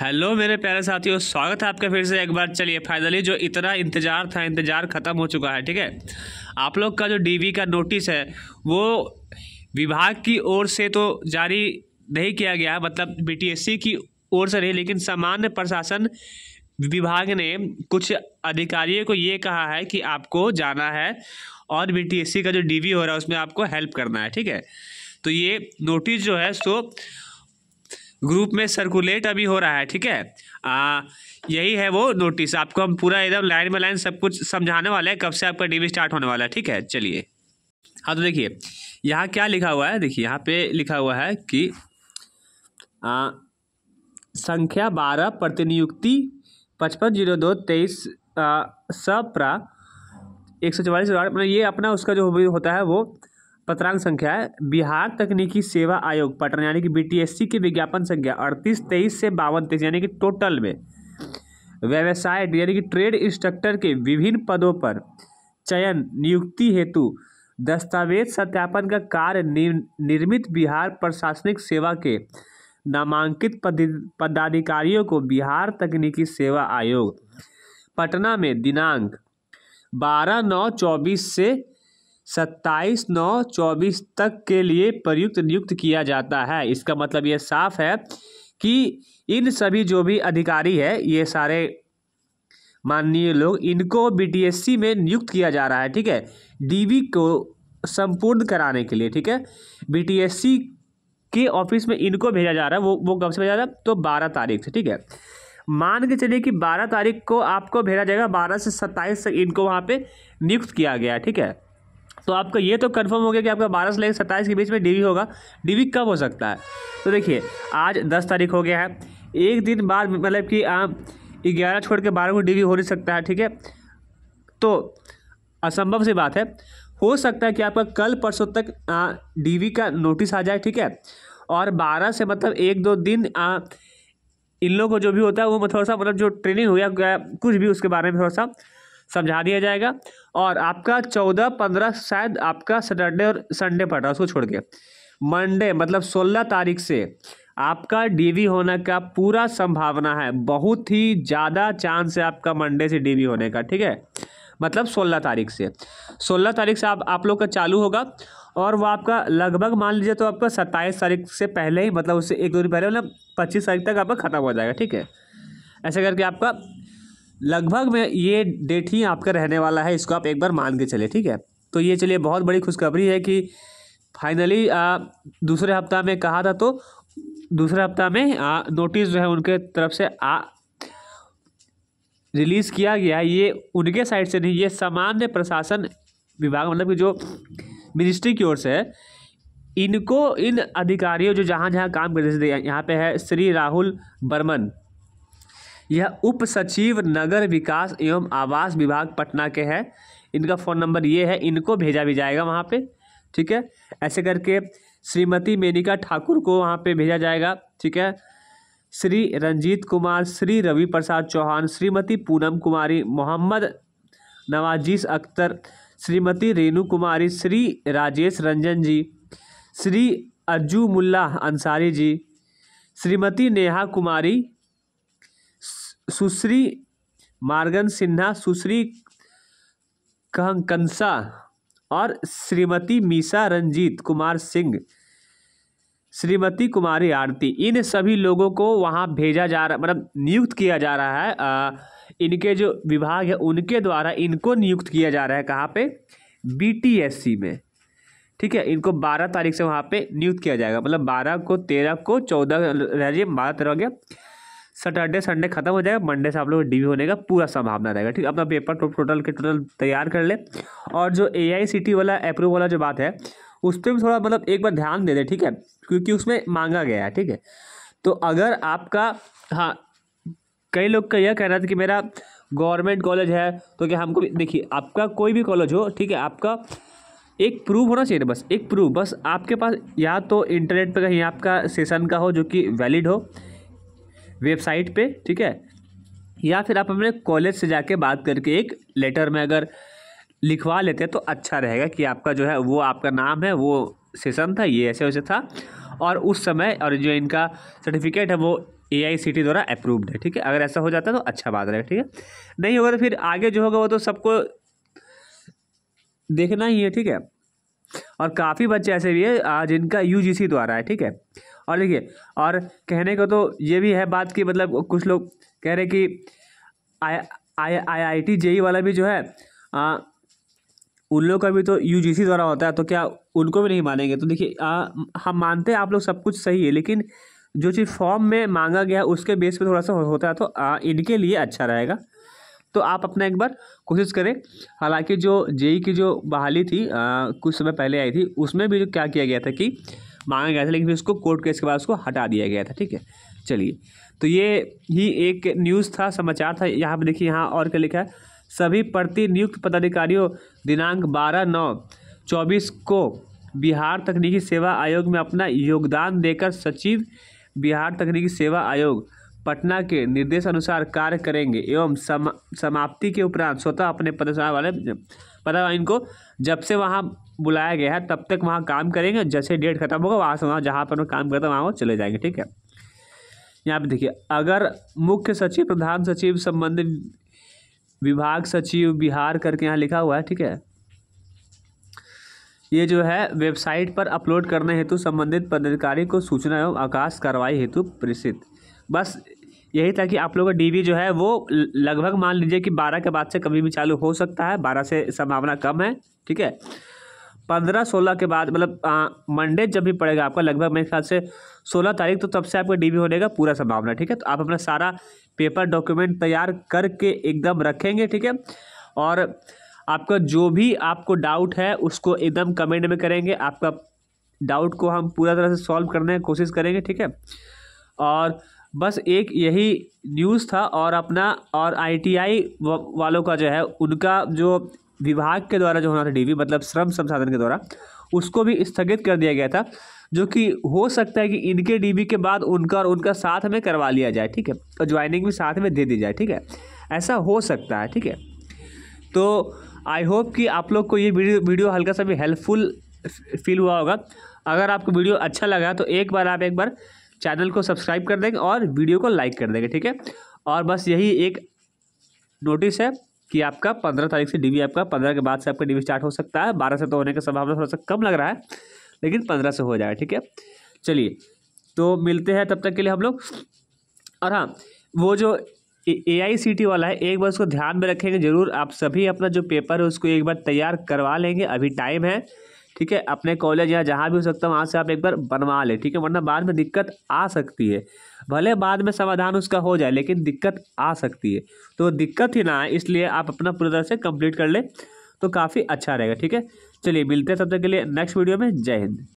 hello मेरे प्यारे साथियों स्वागत है आपका फिर से एक बार चलिए फाइनली जो इतना इंतज़ार था इंतज़ार ख़त्म हो चुका है ठीक है आप लोग का जो डीवी का नोटिस है वो विभाग की ओर से तो जारी नहीं किया गया मतलब बीटीएससी की ओर से नहीं लेकिन सामान्य प्रशासन विभाग ने कुछ अधिकारियों को ये कहा है कि आपको जाना है और बी का जो डी हो रहा है उसमें आपको हेल्प करना है ठीक है तो ये नोटिस जो है सो ग्रुप में सर्कुलेट अभी हो रहा है ठीक है आ, यही है वो नोटिस आपको हम पूरा एकदम लाइन बाय लाइन सब कुछ समझाने वाले हैं कब से आपका डीवी स्टार्ट होने वाला है ठीक है चलिए हाँ तो देखिए यहाँ क्या लिखा हुआ है देखिए यहाँ पे लिखा हुआ है कि आ, संख्या बारह प्रतिनियुक्ति पचपन जीरो दो तेईस सप्रा एक सौ चवालीस ये अपना उसका जो होता है वो पत्रांक संख्या है बिहार तकनीकी सेवा आयोग पटना यानी कि बीटीएससी की विज्ञापन संख्या अड़तीस तेईस से बावन तेईस यानी कि टोटल में व्यवसाय यानी कि ट्रेड इंस्ट्रक्टर के विभिन्न पदों पर चयन नियुक्ति हेतु दस्तावेज सत्यापन का कार्य निर्मित बिहार प्रशासनिक सेवा के नामांकित पदाधिकारियों को बिहार तकनीकी सेवा आयोग पटना में दिनांक बारह नौ चौबीस से सत्ताईस नौ चौबीस तक के लिए प्रयुक्त नियुक्त किया जाता है इसका मतलब ये साफ है कि इन सभी जो भी अधिकारी है ये सारे माननीय लोग इनको बीटीएससी में नियुक्त किया जा रहा है ठीक है डीबी को संपूर्ण कराने के लिए ठीक है बीटीएससी के ऑफिस में इनको भेजा जा रहा है वो वो कब से भेजा जा रहा है तो बारह तारीख से ठीक है मान के चलिए कि बारह तारीख को आपको भेजा जाएगा बारह से सत्ताईस तक इनको वहाँ पे नियुक्त किया गया ठीक है तो आपका ये तो कन्फर्म हो गया कि आपका बारह से लेकर सत्ताईस के बीच में डी होगा डी कब हो सकता है तो देखिए आज दस तारीख हो गया है एक दिन बाद मतलब कि ग्यारह छोड़ के बारह को डी हो नहीं सकता है ठीक है तो असंभव सी बात है हो सकता है कि आपका कल परसों तक डीवी का नोटिस आ जाए ठीक है और बारह से मतलब एक दो दिन आ, इन लोगों को जो भी होता है वो थोड़ा सा मतलब जो ट्रेनिंग हो गया कुछ भी उसके बारे में थोड़ा सा समझा दिया जाएगा और आपका चौदह पंद्रह शायद आपका सैटरडे और संडे पड़ रहा है उसको छोड़ के मंडे मतलब सोलह तारीख से आपका डीवी होने का पूरा संभावना है बहुत ही ज़्यादा चांस है आपका मंडे से डीवी होने का ठीक है मतलब सोलह तारीख से सोलह तारीख से आप आप लोग का चालू होगा और वो आपका लगभग मान लीजिए तो आपका सत्ताईस तारीख से पहले ही मतलब उससे एक दो दिन पहले मतलब पच्चीस तारीख तक आपका ख़त्म हो जाएगा ठीक है ऐसे करके आपका लगभग में ये डेट ही आपका रहने वाला है इसको आप एक बार मान के चले ठीक है तो ये चलिए बहुत बड़ी खुशखबरी है कि फाइनली दूसरे हफ्ता में कहा था तो दूसरे हफ्ता में आ, नोटिस जो है उनके तरफ से आ रिलीज़ किया गया ये उनके साइड से नहीं ये सामान्य प्रशासन विभाग मतलब कि जो मिनिस्ट्री की ओर से है इनको इन अधिकारियों जो जहाँ जहाँ काम करते थे यहाँ पे है श्री राहुल बर्मन यह उप सचिव नगर विकास एवं आवास विभाग पटना के हैं इनका फ़ोन नंबर ये है इनको भेजा भी जाएगा वहाँ पे ठीक है ऐसे करके श्रीमती मेनिका ठाकुर को वहाँ पे भेजा जाएगा ठीक है श्री रंजीत कुमार श्री रवि प्रसाद चौहान श्रीमती पूनम कुमारी मोहम्मद नवाजीस अख्तर श्रीमती रेणु कुमारी श्री राजेश रंजन जी श्री अज्जू मुल्ला अंसारी जी श्रीमती नेहा कुमारी सुश्री मार्गन सिन्हा सुश्री कहकंसा और श्रीमती मीसा रंजीत कुमार सिंह श्रीमती कुमारी आरती इन सभी लोगों को वहाँ भेजा जा रहा मतलब नियुक्त किया जा रहा है आ, इनके जो विभाग है उनके द्वारा इनको नियुक्त किया जा रहा है कहाँ पे बीटीएससी में ठीक है इनको बारह तारीख से वहाँ पे नियुक्त किया जाएगा मतलब बारह को तेरह को चौदह रह जाइए बारह तेरह हो गया सैटरडे संडे खत्म हो जाएगा मंडे से आप लोग डीवी होने का पूरा संभावना रहेगा ठीक अपना पेपर टोटल के टोटल तैयार कर ले और जो ए वाला अप्रूव वाला जो बात है उस पर भी थोड़ा मतलब एक बार ध्यान दे दें ठीक है क्योंकि उसमें मांगा गया है ठीक है तो अगर आपका हाँ कई लोग का यह कहना था कि मेरा गवर्नमेंट कॉलेज है तो क्या हमको देखिए आपका कोई भी कॉलेज हो ठीक है आपका एक प्रूफ होना चाहिए बस एक प्रूफ बस आपके पास या तो इंटरनेट पर कहीं आपका सेशन का हो जो कि वैलिड हो वेबसाइट पे ठीक है या फिर आप अपने कॉलेज से जाके बात करके एक लेटर में अगर लिखवा लेते हैं तो अच्छा रहेगा कि आपका जो है वो आपका नाम है वो सेशन था ये ऐसे वैसे था और उस समय और जो इनका सर्टिफिकेट है वो ए आई सी टी द्वारा अप्रूव्ड है ठीक है अगर ऐसा हो जाता है तो अच्छा बात रहेगा ठीक है नहीं होगा तो फिर आगे जो होगा वो तो सबको देखना ही है ठीक है और काफ़ी बच्चे ऐसे भी हैं जिनका यू जी सी द्वारा है ठीक है और देखिए और कहने को तो ये भी है बात कि मतलब कुछ लोग कह रहे कि आई आई आई आई टी जेई वाला भी जो है आ, उन लोग का भी तो यू द्वारा होता है तो क्या उनको भी नहीं मानेंगे तो देखिए हम मानते हैं आप लोग सब कुछ सही है लेकिन जो चीज़ फॉर्म में मांगा गया उसके बेस पे थोड़ा सा हो, होता है तो आ, इनके लिए अच्छा रहेगा तो आप अपना एक बार कोशिश करें हालांकि जो जेई e की जो बहाली थी आ, कुछ समय पहले आई थी उसमें भी जो क्या किया गया था कि मांगा गया था लेकिन फिर उसको कोर्ट केस के बाद उसको हटा दिया गया था ठीक है चलिए तो ये ही एक न्यूज़ था समाचार था यहाँ पर देखिए यहाँ और क्या लिखा है सभी प्रतिनियुक्त पदाधिकारियों दिनांक बारह नौ चौबीस को बिहार तकनीकी सेवा आयोग में अपना योगदान देकर सचिव बिहार तकनीकी सेवा आयोग पटना के निर्देश अनुसार कार्य करेंगे एवं सम, समाप्ति के उपरांत स्वतः अपने पद वाले मतलब इनको जब से वहाँ बुलाया गया है तब तक वहाँ काम करेंगे जैसे डेट खत्म होगा वहाँ से वहाँ जहाँ पर काम करते हैं वहाँ वो चले जाएंगे ठीक है यहाँ पे देखिए अगर मुख्य सचिव प्रधान सचिव संबंधित विभाग सचिव बिहार करके यहाँ लिखा हुआ है ठीक है ये जो है वेबसाइट पर अपलोड करने हेतु संबंधित पदाधिकारी को सूचना एवं आकाश कार्रवाई हेतु प्रेषित बस यही था कि आप लोगों का डी जो है वो लगभग मान लीजिए कि बारह के बाद से कभी भी चालू हो सकता है बारह से संभावना कम है ठीक है पंद्रह सोलह के बाद मतलब मंडे जब भी पड़ेगा आपका लगभग मेरे ख्याल से सोलह तारीख तो तब से आपका डी होने का पूरा संभावना ठीक है तो आप अपना सारा पेपर डॉक्यूमेंट तैयार करके एकदम रखेंगे ठीक है और आपका जो भी आपको डाउट है उसको एकदम कमेंट में करेंगे आपका डाउट को हम पूरा तरह से सॉल्व करने की कोशिश करेंगे ठीक है और बस एक यही न्यूज़ था और अपना और आईटीआई वालों का जो है उनका जो विभाग के द्वारा जो होना था डीवी मतलब श्रम संसाधन के द्वारा उसको भी स्थगित कर दिया गया था जो कि हो सकता है कि इनके डीवी के बाद उनका और उनका साथ में करवा लिया जाए ठीक है और ज्वाइनिंग भी साथ में दे दी जाए ठीक है ऐसा हो सकता है ठीक है तो आई होप कि आप लोग को ये वीडियो हल्का सा भी हेल्पफुल फील हुआ होगा अगर आपको वीडियो अच्छा लगा तो एक बार आप एक बार चैनल को सब्सक्राइब कर देंगे और वीडियो को लाइक कर देंगे ठीक है और बस यही एक नोटिस है कि आपका पंद्रह तारीख से डीवी आपका पंद्रह के बाद से आपका डीवी स्टार्ट हो सकता है बारह से तो होने का संभावना थोड़ा सा कम लग रहा है लेकिन पंद्रह से हो जाएगा ठीक है चलिए तो मिलते हैं तब तक के लिए हम लोग और हाँ वो जो ए आई सी टी वाला है एक बार उसको ध्यान में रखेंगे जरूर आप सभी अपना जो पेपर है उसको एक बार तैयार करवा लेंगे अभी टाइम है ठीक है अपने कॉलेज या जहाँ भी हो सकता है वहाँ से आप एक बार बनवा लें ठीक है वरना बाद में दिक्कत आ सकती है भले बाद में समाधान उसका हो जाए लेकिन दिक्कत आ सकती है तो दिक्कत ही ना आए इसलिए आप अपना पूरी तरह से कंप्लीट कर लें तो काफ़ी अच्छा रहेगा ठीक है चलिए मिलते हैं तब तक के लिए नेक्स्ट वीडियो में जय हिंद